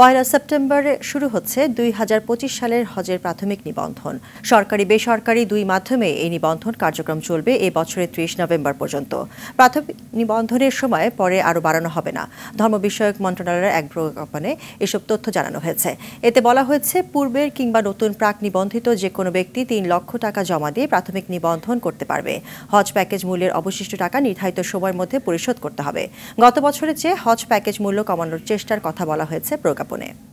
পয়লা সেপ্টেম্বরে শুরু হচ্ছে দুই সালের হজের প্রাথমিক নিবন্ধন সরকারি বেসরকারি দুই মাধ্যমে এই নিবন্ধন কার্যক্রম চলবে এ বছরের ত্রিশ নভেম্বর পর্যন্ত প্রাথমিক নিবন্ধনের সময় পরে আরও বাড়ানো হবে না ধর্ম বিষয়ক মন্ত্রণালয়ের এক প্রজ্ঞাপনে এসব তথ্য জানানো হয়েছে এতে বলা হয়েছে পূর্বের কিংবা নতুন প্রাক নিবন্ধিত যে কোনো ব্যক্তি তিন লক্ষ টাকা জমা দিয়ে প্রাথমিক নিবন্ধন করতে পারবে হজ প্যাকেজ মূল্যের অবশিষ্ট টাকা নির্ধারিত সময়ের মধ্যে পরিশোধ করতে হবে গত বছরের চেয়ে হজ প্যাকেজ মূল্য কমানোর চেষ্টার কথা বলা হয়েছে প্রজ্ঞাপন japonès.